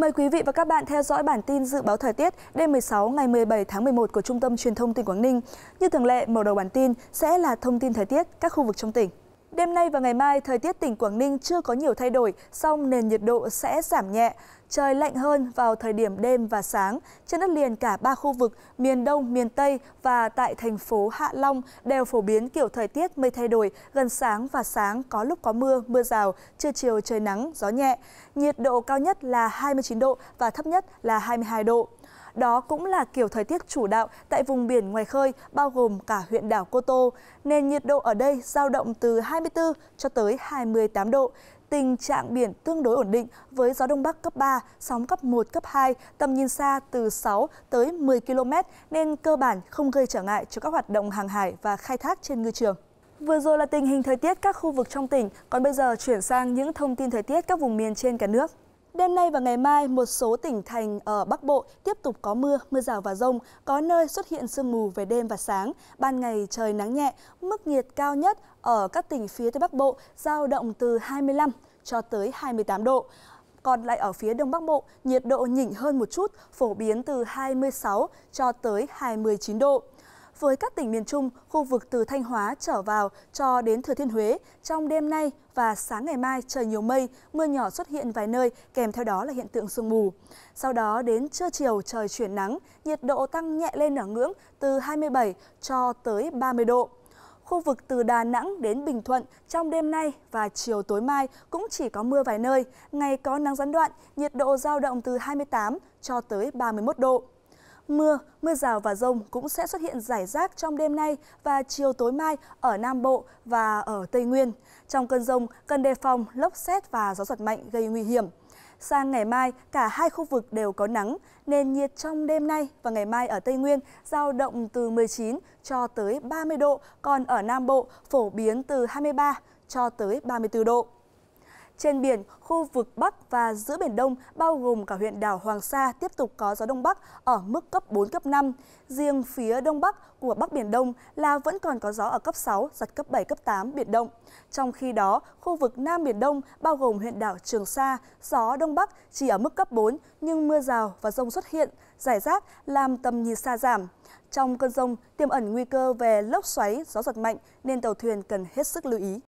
Mời quý vị và các bạn theo dõi bản tin dự báo thời tiết đêm 16 ngày 17 tháng 11 của Trung tâm Truyền thông tỉnh Quảng Ninh. Như thường lệ, mở đầu bản tin sẽ là thông tin thời tiết các khu vực trong tỉnh. Đêm nay và ngày mai, thời tiết tỉnh Quảng Ninh chưa có nhiều thay đổi, song nền nhiệt độ sẽ giảm nhẹ. Trời lạnh hơn vào thời điểm đêm và sáng. Trên đất liền cả ba khu vực, miền Đông, miền Tây và tại thành phố Hạ Long đều phổ biến kiểu thời tiết mây thay đổi, gần sáng và sáng có lúc có mưa, mưa rào, trưa chiều trời nắng, gió nhẹ. Nhiệt độ cao nhất là 29 độ và thấp nhất là 22 độ. Đó cũng là kiểu thời tiết chủ đạo tại vùng biển ngoài khơi, bao gồm cả huyện đảo Cô Tô, nên nhiệt độ ở đây giao động từ 24 cho tới 28 độ. Tình trạng biển tương đối ổn định với gió đông bắc cấp 3, sóng cấp 1, cấp 2, tầm nhìn xa từ 6 tới 10 km nên cơ bản không gây trở ngại cho các hoạt động hàng hải và khai thác trên ngư trường. Vừa rồi là tình hình thời tiết các khu vực trong tỉnh, còn bây giờ chuyển sang những thông tin thời tiết các vùng miền trên cả nước. Đêm nay và ngày mai, một số tỉnh thành ở Bắc Bộ tiếp tục có mưa, mưa rào và rông, có nơi xuất hiện sương mù về đêm và sáng, ban ngày trời nắng nhẹ, mức nhiệt cao nhất ở các tỉnh phía Tây Bắc Bộ giao động từ 25 cho tới 28 độ. Còn lại ở phía Đông Bắc Bộ, nhiệt độ nhỉnh hơn một chút, phổ biến từ 26 cho tới 29 độ với các tỉnh miền Trung, khu vực từ Thanh Hóa trở vào cho đến Thừa Thiên Huế, trong đêm nay và sáng ngày mai trời nhiều mây, mưa nhỏ xuất hiện vài nơi, kèm theo đó là hiện tượng sương mù. Sau đó đến trưa chiều trời chuyển nắng, nhiệt độ tăng nhẹ lên ở ngưỡng từ 27 cho tới 30 độ. Khu vực từ Đà Nẵng đến Bình Thuận trong đêm nay và chiều tối mai cũng chỉ có mưa vài nơi, ngày có nắng gián đoạn, nhiệt độ giao động từ 28 cho tới 31 độ. Mưa, mưa rào và rông cũng sẽ xuất hiện rải rác trong đêm nay và chiều tối mai ở Nam Bộ và ở Tây Nguyên. Trong cơn rông, cần đề phòng lốc xét và gió giật mạnh gây nguy hiểm. Sang ngày mai, cả hai khu vực đều có nắng, nên nhiệt trong đêm nay và ngày mai ở Tây Nguyên giao động từ 19 cho tới 30 độ, còn ở Nam Bộ phổ biến từ 23 cho tới 34 độ. Trên biển, khu vực Bắc và giữa Biển Đông bao gồm cả huyện đảo Hoàng Sa tiếp tục có gió Đông Bắc ở mức cấp 4, cấp 5. Riêng phía Đông Bắc của Bắc Biển Đông là vẫn còn có gió ở cấp 6, giật cấp 7, cấp 8, Biển Động. Trong khi đó, khu vực Nam Biển Đông bao gồm huyện đảo Trường Sa, gió Đông Bắc chỉ ở mức cấp 4 nhưng mưa rào và rông xuất hiện, giải rác làm tầm nhìn xa giảm. Trong cơn rông tiềm ẩn nguy cơ về lốc xoáy, gió giật mạnh nên tàu thuyền cần hết sức lưu ý.